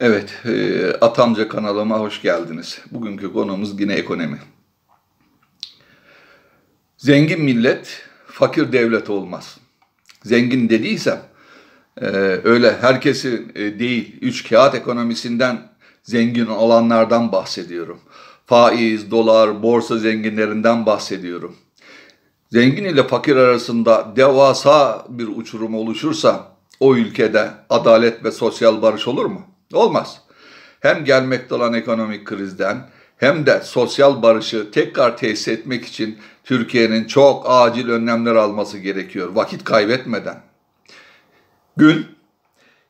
Evet, e, Atamca kanalıma hoş geldiniz. Bugünkü konumuz yine ekonomi. Zengin millet, fakir devlet olmaz. Zengin dediysem, e, öyle herkesi e, değil, üç kağıt ekonomisinden zengin olanlardan bahsediyorum. Faiz, dolar, borsa zenginlerinden bahsediyorum. Zengin ile fakir arasında devasa bir uçurum oluşursa, o ülkede adalet ve sosyal barış olur mu? Olmaz. Hem gelmekte olan ekonomik krizden hem de sosyal barışı tekrar tesis etmek için Türkiye'nin çok acil önlemler alması gerekiyor vakit kaybetmeden. Gün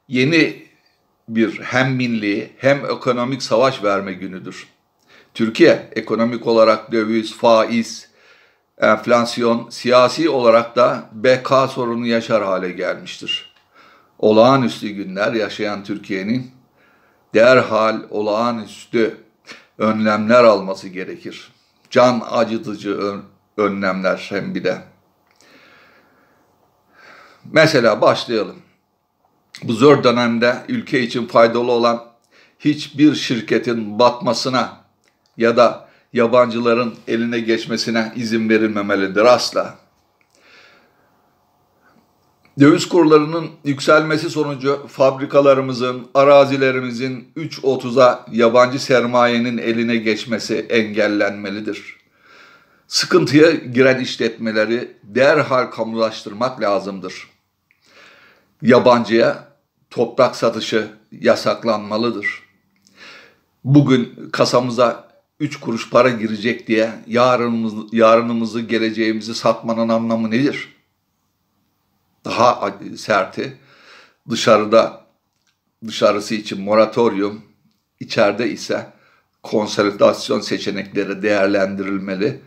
yeni bir hem milli hem ekonomik savaş verme günüdür. Türkiye ekonomik olarak döviz, faiz, enflasyon, siyasi olarak da BK sorunu yaşar hale gelmiştir. Olağanüstü günler yaşayan Türkiye'nin derhal olağanüstü önlemler alması gerekir. Can acıtıcı önlemler hem bir de. Mesela başlayalım. Bu zor dönemde ülke için faydalı olan hiçbir şirketin batmasına ya da yabancıların eline geçmesine izin verilmemelidir asla. Döviz kurlarının yükselmesi sonucu fabrikalarımızın, arazilerimizin 3.30'a yabancı sermayenin eline geçmesi engellenmelidir. Sıkıntıya giren işletmeleri derhal kamulaştırmak lazımdır. Yabancıya toprak satışı yasaklanmalıdır. Bugün kasamıza 3 kuruş para girecek diye yarınımız, yarınımızı, geleceğimizi satmanın anlamı nedir?'' daha serti dışarıda dışarısı için moratorium içeride ise konsolidasyon seçenekleri değerlendirilmeli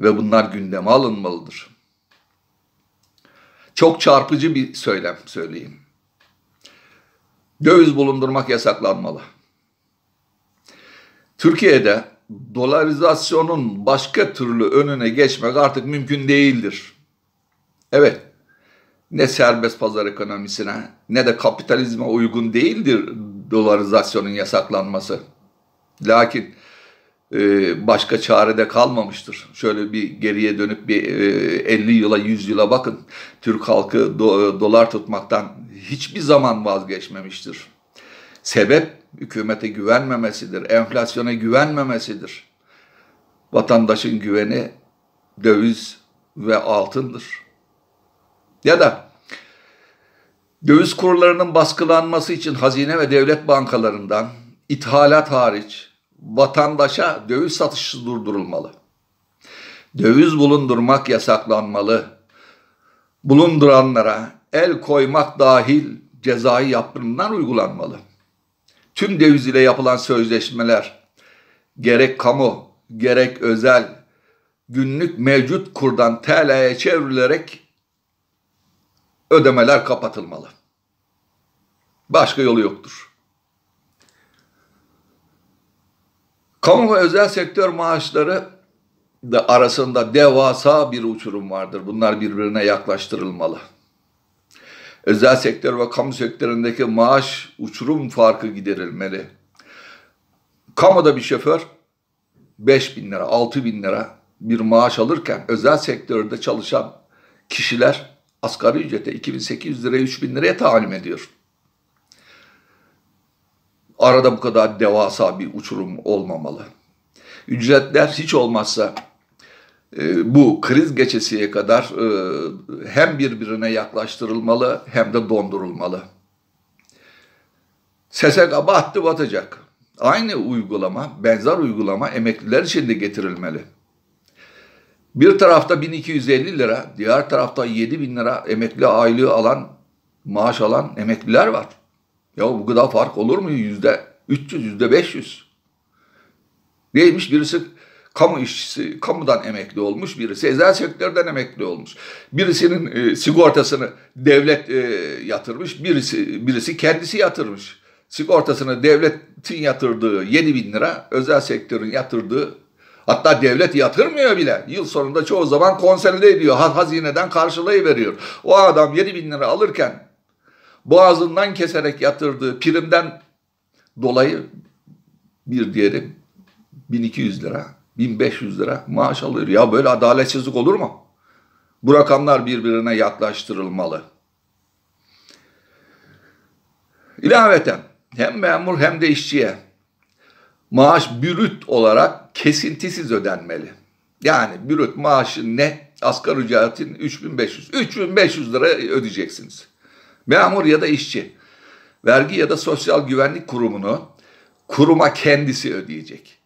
ve bunlar gündeme alınmalıdır. Çok çarpıcı bir söylem söyleyeyim. Döviz bulundurmak yasaklanmalı. Türkiye'de dolarizasyonun başka türlü önüne geçmek artık mümkün değildir. Evet, ne serbest pazar ekonomisine ne de kapitalizme uygun değildir dolarizasyonun yasaklanması. Lakin e, başka çare de kalmamıştır. Şöyle bir geriye dönüp bir 50 e, yıla 100 yıla bakın. Türk halkı do, e, dolar tutmaktan hiçbir zaman vazgeçmemiştir. Sebep hükümete güvenmemesidir, enflasyona güvenmemesidir. Vatandaşın güveni döviz ve altındır. Ya da döviz kurlarının baskılanması için hazine ve devlet bankalarından ithalat hariç vatandaşa döviz satışı durdurulmalı. Döviz bulundurmak yasaklanmalı. Bulunduranlara el koymak dahil cezai yaptırımlar uygulanmalı. Tüm döviz ile yapılan sözleşmeler gerek kamu gerek özel günlük mevcut kurdan TL'ye çevrilerek ödemeler kapatılmalı. Başka yolu yoktur. Kamu ve özel sektör maaşları da arasında devasa bir uçurum vardır. Bunlar birbirine yaklaştırılmalı. Özel sektör ve kamu sektöründeki maaş uçurum farkı giderilmeli. Kamuda bir şoför 5 bin lira, 6 bin lira bir maaş alırken özel sektörde çalışan kişiler asgari ücrete 2800 liraya 3000 liraya tahammül ediyor. Arada bu kadar devasa bir uçurum olmamalı. Ücretler hiç olmazsa e, bu kriz geçesiye kadar e, hem birbirine yaklaştırılmalı hem de dondurulmalı. SSK battı batacak. Aynı uygulama, benzer uygulama emekliler için de getirilmeli. Bir tarafta 1250 lira, diğer tarafta 7000 lira emekli aylığı alan, maaş alan emekliler var. Ya bu kadar fark olur mu? Yüzde 300, yüzde 500. Neymiş? Birisi kamu işçisi, kamudan emekli olmuş, birisi özel sektörden emekli olmuş. Birisinin e, sigortasını devlet e, yatırmış, birisi birisi kendisi yatırmış. Sigortasını devletin yatırdığı 7 bin lira, özel sektörün yatırdığı Hatta devlet yatırmıyor bile. Yıl sonunda çoğu zaman konsolide ediyor. Hazineden karşılığı veriyor. O adam 7 bin lira alırken boğazından keserek yatırdığı primden dolayı bir diğeri 1200 lira, 1500 lira maaş alıyor. Ya böyle adaletsizlik olur mu? Bu rakamlar birbirine yaklaştırılmalı. İlaveten hem memur hem de işçiye maaş bürüt olarak kesintisiz ödenmeli. Yani bürüt maaşı ne? Asgari ücretin 3500. 3500 lira ödeyeceksiniz. Memur ya da işçi. Vergi ya da sosyal güvenlik kurumunu kuruma kendisi ödeyecek.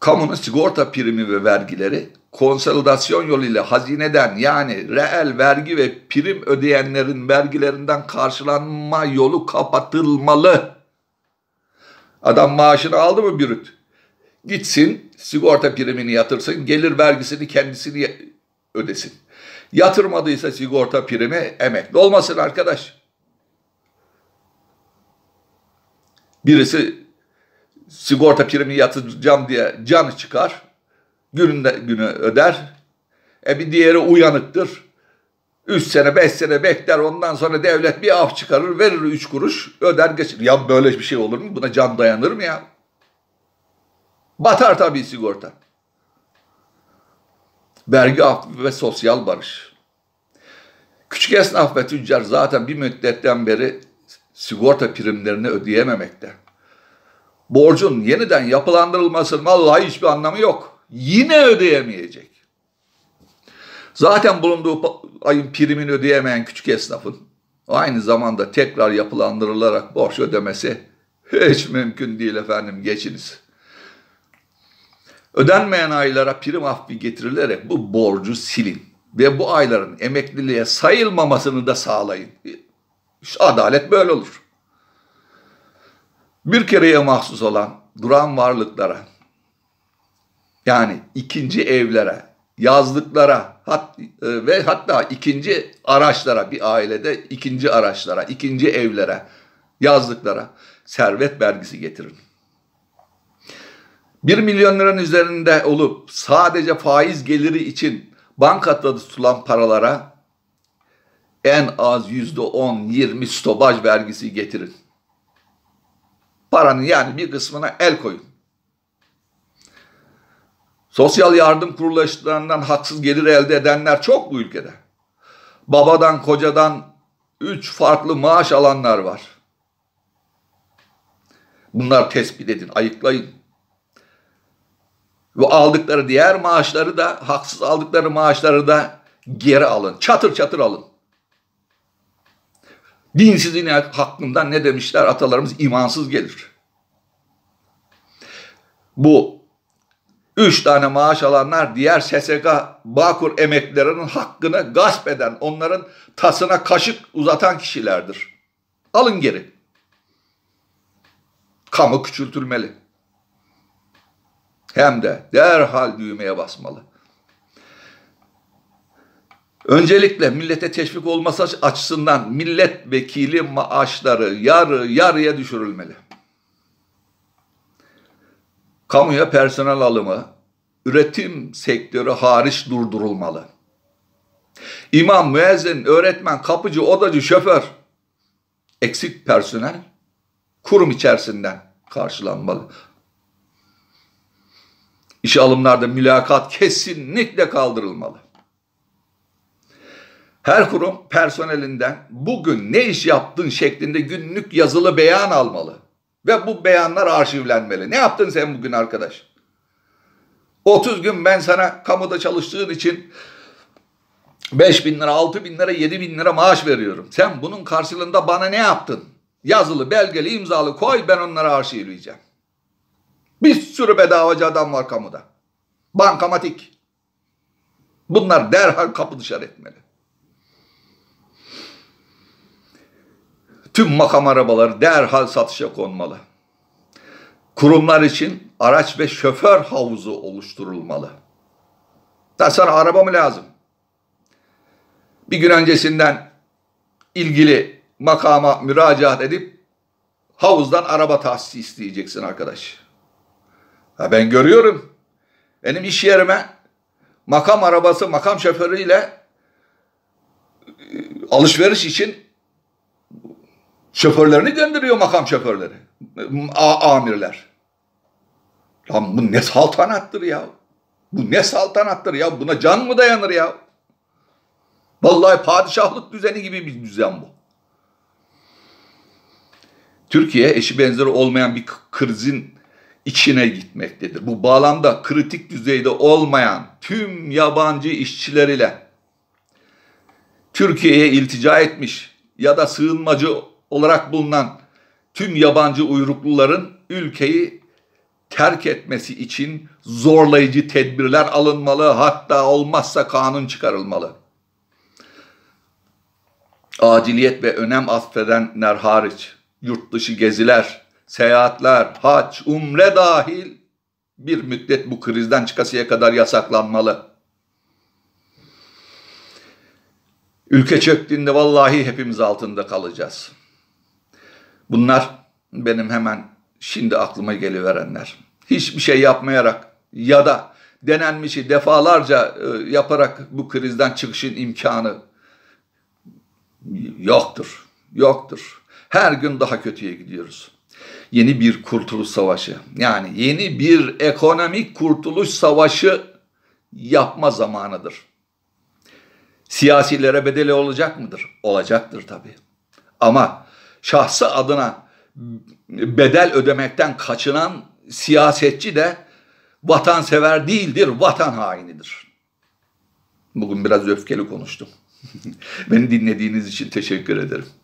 Kamunun sigorta primi ve vergileri konsolidasyon yoluyla hazineden yani reel vergi ve prim ödeyenlerin vergilerinden karşılanma yolu kapatılmalı. Adam maaşını aldı mı bürüt? Gitsin sigorta primini yatırsın, gelir vergisini kendisini ödesin. Yatırmadıysa sigorta primi emekli olmasın arkadaş. Birisi sigorta primi yatacağım diye canı çıkar, gününde günü öder. E bir diğeri uyanıktır. Üç sene beş sene bekler ondan sonra devlet bir af çıkarır verir üç kuruş öder geçir. Ya böyle bir şey olur mu? Buna can dayanır mı ya? Batar tabii sigorta. Vergi affı ve sosyal barış. Küçük esnaf ve tüccar zaten bir müddetten beri sigorta primlerini ödeyememekte. Borcun yeniden yapılandırılmasının vallahi hiçbir anlamı yok. Yine ödeyemeyecek. Zaten bulunduğu ayın primini ödeyemeyen küçük esnafın aynı zamanda tekrar yapılandırılarak borç ödemesi hiç mümkün değil efendim geçiniz. Ödenmeyen aylara prim affı getirilerek bu borcu silin ve bu ayların emekliliğe sayılmamasını da sağlayın. İşte adalet böyle olur. Bir kereye mahsus olan duran varlıklara yani ikinci evlere, yazlıklara hat, e, ve hatta ikinci araçlara bir ailede ikinci araçlara, ikinci evlere, yazlıklara servet vergisi getirin. 1 milyon liranın üzerinde olup sadece faiz geliri için bankada tutulan paralara en az yüzde on, yirmi stopaj vergisi getirin. Paranın yani bir kısmına el koyun. Sosyal yardım kuruluşlarından haksız gelir elde edenler çok bu ülkede. Babadan, kocadan üç farklı maaş alanlar var. Bunlar tespit edin, ayıklayın. Ve aldıkları diğer maaşları da, haksız aldıkları maaşları da geri alın. Çatır çatır alın. Dinsizliğin hakkında ne demişler atalarımız imansız gelir. Bu 3 tane maaş alanlar diğer SSK Bağkur emeklilerinin hakkını gasp eden, onların tasına kaşık uzatan kişilerdir. Alın geri. Kamu küçültülmeli. Hem de derhal düğmeye basmalı. Öncelikle millete teşvik olması açısından milletvekili maaşları yarı yarıya düşürülmeli. Kamuya personel alımı üretim sektörü hariç durdurulmalı. İmam, müezzin, öğretmen, kapıcı, odacı, şoför eksik personel kurum içerisinden karşılanmalı. İş alımlarda mülakat kesinlikle kaldırılmalı. Her kurum personelinden bugün ne iş yaptın şeklinde günlük yazılı beyan almalı. Ve bu beyanlar arşivlenmeli. Ne yaptın sen bugün arkadaş? 30 gün ben sana kamuda çalıştığın için 5 bin lira, 6 bin lira, 7 bin lira maaş veriyorum. Sen bunun karşılığında bana ne yaptın? Yazılı, belgeli, imzalı koy ben onları arşivleyeceğim. Bir sürü bedavacı adam var kamuda. Bankamatik. Bunlar derhal kapı dışarı etmeli. Tüm makam arabaları derhal satışa konmalı. Kurumlar için araç ve şoför havuzu oluşturulmalı. Ya sana araba mı lazım? Bir gün öncesinden ilgili makama müracaat edip havuzdan araba tahsisi isteyeceksin arkadaş. Ha ben görüyorum. Benim iş yerime makam arabası, makam şoförüyle e, alışveriş için Şoförlerini gönderiyor makam şoförleri. A amirler. Lan bu ne saltanattır ya. Bu ne saltanattır ya. Buna can mı dayanır ya? Vallahi padişahlık düzeni gibi bir düzen bu. Türkiye eşi benzeri olmayan bir krizin içine gitmektedir. Bu bağlamda kritik düzeyde olmayan tüm yabancı işçileriyle Türkiye'ye iltica etmiş ya da sığınmacı olarak bulunan tüm yabancı uyrukluların ülkeyi terk etmesi için zorlayıcı tedbirler alınmalı, hatta olmazsa kanun çıkarılmalı. Aciliyet ve önem atfedenler hariç, yurt dışı geziler, seyahatler, hac, umre dahil bir müddet bu krizden çıkasıya kadar yasaklanmalı. Ülke çöktüğünde vallahi hepimiz altında kalacağız.'' Bunlar benim hemen şimdi aklıma geliverenler. Hiçbir şey yapmayarak ya da denenmişi defalarca e, yaparak bu krizden çıkışın imkanı yoktur. Yoktur. Her gün daha kötüye gidiyoruz. Yeni bir kurtuluş savaşı. Yani yeni bir ekonomik kurtuluş savaşı yapma zamanıdır. Siyasilere bedeli olacak mıdır? Olacaktır tabii. Ama şahsı adına bedel ödemekten kaçınan siyasetçi de vatansever değildir, vatan hainidir. Bugün biraz öfkeli konuştum. Beni dinlediğiniz için teşekkür ederim.